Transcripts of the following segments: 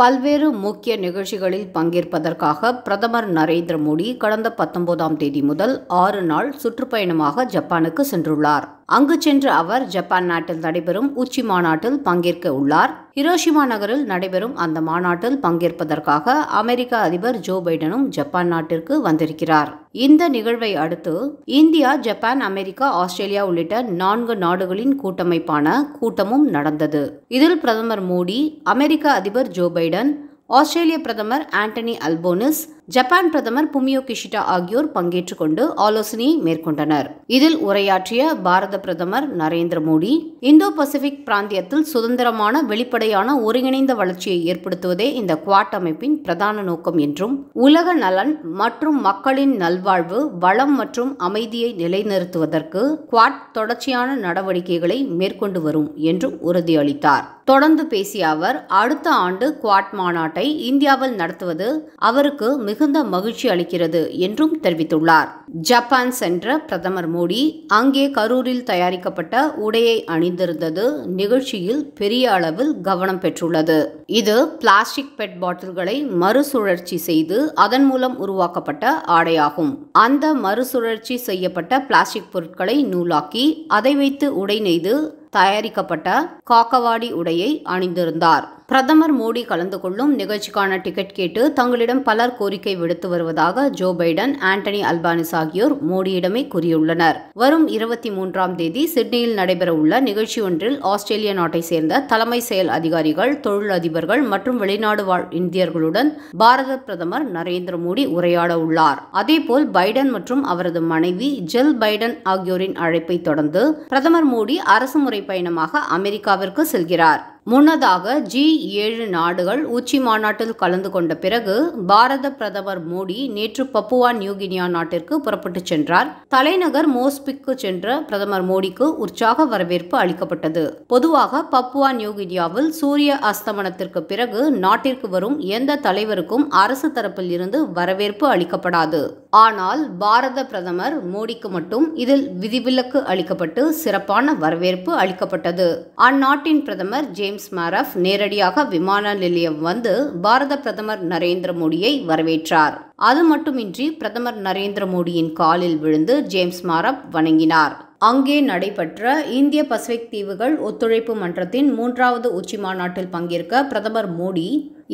பல்வேறு முக்கிய நிகழ்ச்சிகளில் பங்கேற்பதற்காக பிரதமர் நரேந்திர மோடி கடந்த பத்தொன்பதாம் தேதி முதல் ஆறு நாள் சுற்றுப்பயணமாக ஜப்பானுக்கு சென்றுள்ளார் அங்கு சென்று அவர் ஜப்பான் நாட்டில் நடைபெறும் உச்சி மாநாட்டில் பங்கேற்க உள்ளார் ஹிரோஷிமா நகரில் நடைபெறும் அந்த மாநாட்டில் பங்கேற்பதற்காக அமெரிக்க அதிபர் ஜோ பைடனும் ஜப்பான் நாட்டிற்கு வந்திருக்கிறார் இந்த நிகழ்வை அடுத்து இந்தியா ஜப்பான் அமெரிக்கா ஆஸ்திரேலியா உள்ளிட்ட நான்கு நாடுகளின் கூட்டமைப்பான கூட்டமும் நடந்தது இதில் பிரதமர் மோடி அமெரிக்க அதிபர் ஜோ பைடன் ஆஸ்திரேலிய பிரதமர் ஆண்டனி அல்போனிஸ் ஜப்பான் பிரதமர் புமியோ கிஷிடா ஆகியோர் பங்கேற்றுக் கொண்டு ஆலோசனையை மேற்கொண்டனர் இதில் உரையாற்றிய பாரத பிரதமர் நரேந்திர மோடி இந்தோ பசிபிக் பிராந்தியத்தில் சுதந்திரமான வெளிப்படையான ஒருங்கிணைந்த வளர்ச்சியை ஏற்படுத்துவதே இந்த குவாட் அமைப்பின் பிரதான நோக்கம் என்றும் உலக நலன் மற்றும் மக்களின் நல்வாழ்வு வளம் மற்றும் அமைதியை நிலைநிறுத்துவதற்கு குவாட் தொடர்ச்சியான நடவடிக்கைகளை மேற்கொண்டு வரும் என்றும் உறுதியளித்தார் தொடர்ந்து பேசிய அவர் அடுத்த ஆண்டு குவாட் மாநாட்டை இந்தியாவில் நடத்துவது அவருக்கு மிக மிகுந்த மகிழ்ச்சி அளிக்கிறது என்றும் தெரிவித்துள்ளார் ஜப்பான் சென்ற பிரதமர் மோடி அங்கே கரூரில் தயாரிக்கப்பட்ட உடையை அணிந்திருந்தது நிகழ்ச்சியில் பெரிய அளவில் கவனம் பெற்றுள்ளது இது பிளாஸ்டிக் பெட் பாட்டில்களை மறுசுழற்சி செய்து அதன் மூலம் உருவாக்கப்பட்ட ஆடையாகும் அந்த மறுசுழற்சி செய்யப்பட்ட பிளாஸ்டிக் பொருட்களை நூலாக்கி அதை வைத்து உடை நெய்து தயாரிக்கப்பட்ட காக்கவாடி உடையை அணிந்திருந்தார் பிரதமர் மோடி கலந்து கொள்ளும் நிகழ்ச்சிக்கான டிக்கெட் கேட்டு தங்களிடம் பலர் கோரிக்கை விடுத்து வருவதாக ஜோ பைடன் ஆண்டனி அல்பானிஸ் ஆகியோர் மோடியிடமே கூறியுள்ளனர் வரும் இருபத்தி மூன்றாம் தேதி சிட்னியில் நடைபெறவுள்ள நிகழ்ச்சி ஒன்றில் ஆஸ்திரேலிய நாட்டை சேர்ந்த தலைமை செயல் அதிகாரிகள் தொழிலதிபர்கள் மற்றும் வெளிநாடு வாழ் இந்தியர்களுடன் பாரத பிரதமர் நரேந்திர மோடி உரையாட உள்ளார் அதேபோல் பைடன் மற்றும் அவரது மனைவி ஜெல் பைடன் ஆகியோரின் அழைப்பை தொடர்ந்து பிரதமர் மோடி அரசுமுறை பயணமாக அமெரிக்காவிற்கு செல்கிறார் முன்னதாக ஜி ஏழு நாடுகள் உச்சி மாநாட்டில் கலந்து கொண்ட பிறகு பாரத பிரதமர் மோடி நேற்று பப்புவா நியூகினியா நாட்டிற்கு புறப்பட்டுச் சென்றார் தலைநகர் மோஸ்பிக்கு சென்ற பிரதமர் மோடிக்கு உற்சாக வரவேற்பு அளிக்கப்பட்டது பொதுவாக பப்புவா நியூகினியாவில் சூரிய அஸ்தமனத்திற்கு பிறகு நாட்டிற்கு வரும் எந்த தலைவருக்கும் அரசு தரப்பில் இருந்து வரவேற்பு அளிக்கப்படாது ஆனால் பாரத பிரதமர் மோடிக்கு மட்டும் இதில் விதிவிலக்கு அளிக்கப்பட்டு சிறப்பான வரவேற்பு அளிக்கப்பட்டது அந்நாட்டின் பிரதமர் ஜேம்ஸ் மாரஃப் நேரடியாக விமான நிலையம் வந்து பாரத பிரதமர் நரேந்திர மோடியை வரவேற்றார் அது மட்டுமின்றி பிரதமர் நரேந்திர மோடியின் காலில் விழுந்து ஜேம்ஸ் மாரப் வணங்கினார் அங்கே நடைபெற்ற இந்திய பசிபிக் தீவுகள் ஒத்துழைப்பு மன்றத்தின் மூன்றாவது உச்சி மாநாட்டில் பங்கேற்க பிரதமர் மோடி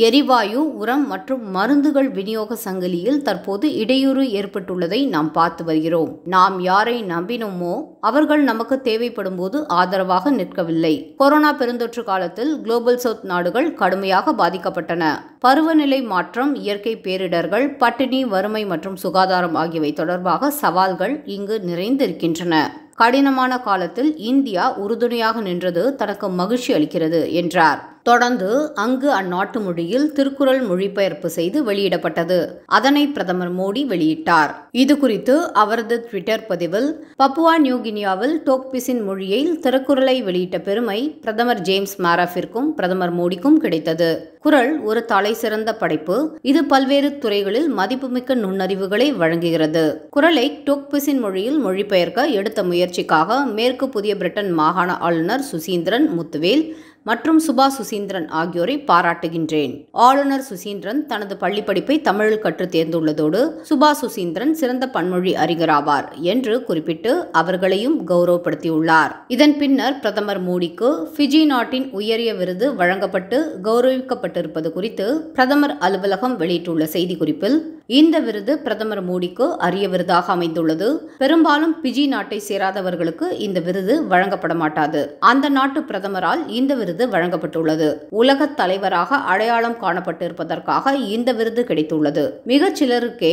எரிவாயு உரம் மற்றும் மருந்துகள் விநியோக சங்கிலியில் தற்போது இடையூறு ஏற்பட்டுள்ளதை நாம் பார்த்து வருகிறோம் நாம் யாரை நம்பினோமோ அவர்கள் நமக்கு தேவைப்படும் போது ஆதரவாக நிற்கவில்லை கொரோனா பெருந்தொற்று காலத்தில் குளோபல் சவுத் நாடுகள் கடுமையாக பாதிக்கப்பட்டன பருவநிலை மாற்றம் இயற்கை பேரிடர்கள் பட்டினி வறுமை மற்றும் சுகாதாரம் ஆகியவை தொடர்பாக சவால்கள் இங்கு நிறைந்திருக்கின்றன கடினமான காலத்தில் இந்தியா உறுதுணையாக நின்றது தனக்கு மகிழ்ச்சி அளிக்கிறது என்றார் தொடர்ந்து அங்கு அந்நாட்டு மொழியில் திருக்குறள் மொழிபெயர்ப்பு செய்து வெளியிடப்பட்டது அதனை பிரதமர் மோடி வெளியிட்டார் இது குறித்து அவரது ட்விட்டர் பதிவில் பப்புவா நியூகினியாவில் டோக்பிசின் மொழியில் திருக்குறளை வெளியிட்ட பெருமை பிரதமர் ஜேம்ஸ் மாராஃபிற்கும் பிரதமர் மோடிக்கும் கிடைத்தது குரல் ஒரு தலை சிறந்த படைப்பு இது பல்வேறு துறைகளில் மதிப்புமிக்க நுண்ணறிவுகளை வழங்குகிறது குரலை டோக்பிசின் மொழியில் மொழிபெயர்க்க எடுத்த முயற்சிக்காக மேற்கு புதிய பிரிட்டன் மாகாண ஆளுநர் சுசீந்திரன் முத்துவேல் மற்றும் சுபா சுசீந்திரன் ஆகியோரை பாராட்டுகின்றேன் ஆளுநர் சுசீந்திரன் தனது பள்ளி படிப்பை தமிழில் கற்று தேர்ந்துள்ளதோடு சுபா சுசீந்திரன் சிறந்த பன்மொழி அறிஞராவார் என்று குறிப்பிட்டு அவர்களையும் கௌரவப்படுத்தியுள்ளார் இதன் பின்னர் பிரதமர் மோடிக்கு ஃபிஜி நாட்டின் உயரிய விருது வழங்கப்பட்டு கௌரவிக்கப்பட்டிருப்பது குறித்து பிரதமர் அலுவலகம் வெளியிட்டுள்ள செய்திக்குறிப்பில் இந்த விருது பிரதமர் மோடிக்கு அரிய விருதாக அமைந்துள்ளது பெரும்பாலும் பிஜி நாட்டை சேராதவர்களுக்கு இந்த விருது வழங்கப்பட மாட்டாது அந்த நாட்டு பிரதமரால் இந்த விருது வழங்கப்பட்டுள்ளது உலக தலைவராக அடையாளம் காணப்பட்டிருப்பதற்காக இந்த விருது கிடைத்துள்ளது மிகச்சிலருக்கே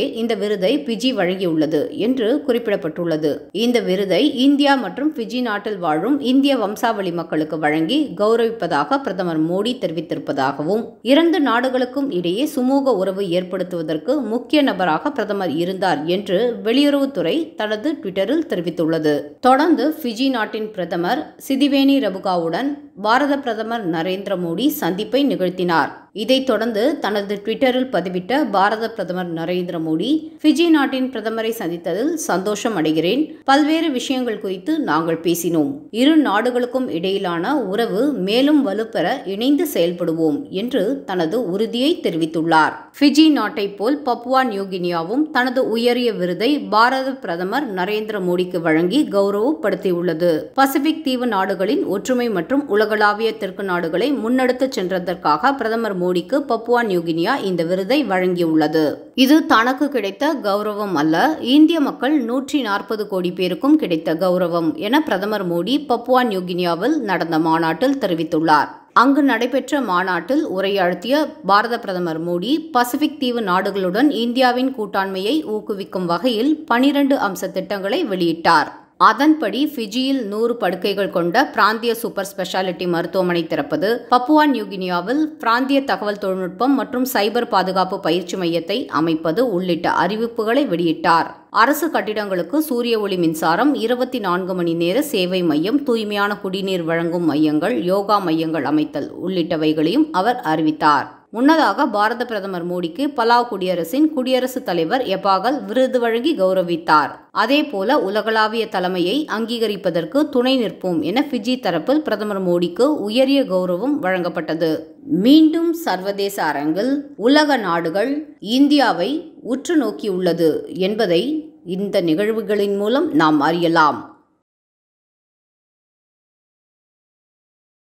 சிலருக்கே இந்த விருதை பிஜி வழங்கியுள்ளது என்று குறிப்பிடப்பட்டுள்ளது இந்த விருதை இந்தியா மற்றும் பிஜி நாட்டில் வாழும் இந்திய வம்சாவளி மக்களுக்கு வழங்கி கௌரவிப்பதாக பிரதமர் மோடி தெரிவித்திருப்பதாகவும் இரண்டு நாடுகளுக்கும் இடையே சுமூக உறவு ஏற்படுத்துவதற்கு முக்கிய நபராக பிரதமர் இருந்தார் என்று வெளியுறவுத்துறை தனது ட்விட்டரில் தெரிவித்துள்ளது தொடர்ந்து ஃபிஜி நாட்டின் பிரதமர் சிதிவேணி ரபுகாவுடன் பாரத பிரதமர் நரேந்திர மோடி சந்திப்பை நிகழ்த்தினார் இதைத் தொடர்ந்து தனது ட்விட்டரில் பதிவிட்ட பாரத பிரதமர் நரேந்திர மோடி ஃபிஜி நாட்டின் பிரதமரை சந்தித்ததில் சந்தோஷம் அடைகிறேன் பல்வேறு விஷயங்கள் குறித்து நாங்கள் பேசினோம் இரு நாடுகளுக்கும் இடையிலான உறவு மேலும் வலுப்பெற இணைந்து செயல்படுவோம் என்று தனது உறுதியை தெரிவித்துள்ளார் ஃபிஜி நாட்டைப் போல் பப்வா நியூகினியாவும் தனது உயரிய விருதை பாரத பிரதமர் நரேந்திர மோடிக்கு வழங்கி கௌரவப்படுத்தியுள்ளது பசிபிக் தீவு நாடுகளின் ஒற்றுமை மற்றும் உலக உலகளாவிய தெற்கு நாடுகளை முன்னெடுத்துச் சென்றதற்காக பிரதமர் மோடிக்கு பப்புவா நியூகினியா இந்த விருதை வழங்கியுள்ளது இது தனக்கு கிடைத்த கௌரவம் அல்ல இந்திய மக்கள் நூற்றி நாற்பது கோடி பேருக்கும் கிடைத்த கௌரவம் என பிரதமர் மோடி பப்புவா நியூகினியாவில் நடந்த மாநாட்டில் தெரிவித்துள்ளார் அங்கு நடைபெற்ற மாநாட்டில் உரையாழ்த்திய பாரத பிரதமர் மோடி பசிபிக் தீவு நாடுகளுடன் இந்தியாவின் கூட்டாண்மையை ஊக்குவிக்கும் வகையில் பனிரண்டு அம்ச திட்டங்களை வெளியிட்டார் அதன்படி ஃபிஜியில் நூறு படுக்கைகள் கொண்ட பிராந்திய சூப்பர் ஸ்பெஷாலிட்டி மருத்துவமனை திறப்பது பப்புவா நியூகினியாவில் பிராந்திய தகவல் தொழில்நுட்பம் மற்றும் சைபர் பாதுகாப்பு பயிற்சி மையத்தை அமைப்பது உள்ளிட்ட அறிவிப்புகளை வெளியிட்டார் அரசு கட்டிடங்களுக்கு சூரிய ஒளி மின்சாரம் இருபத்தி நான்கு மணி நேர சேவை மையம் தூய்மையான குடிநீர் வழங்கும் மையங்கள் யோகா மையங்கள் அமைத்தல் உள்ளிட்டவைகளையும் அவர் அறிவித்தார் முன்னதாக பாரத பிரதமர் மோடிக்கு பலாவ் குடியரசின் குடியரசுத் தலைவர் எபாகல் விருது வழங்கி கௌரவித்தார் அதேபோல உலகளாவிய தலைமையை அங்கீகரிப்பதற்கு துணை நிற்போம் என ஃபிஜி தரப்பில் பிரதமர் மோடிக்கு உயரிய கௌரவம் வழங்கப்பட்டது மீண்டும் சர்வதேச அரங்கில் உலக நாடுகள் இந்தியாவை உற்று நோக்கியுள்ளது என்பதை இந்த நிகழ்வுகளின் மூலம் நாம் அறியலாம்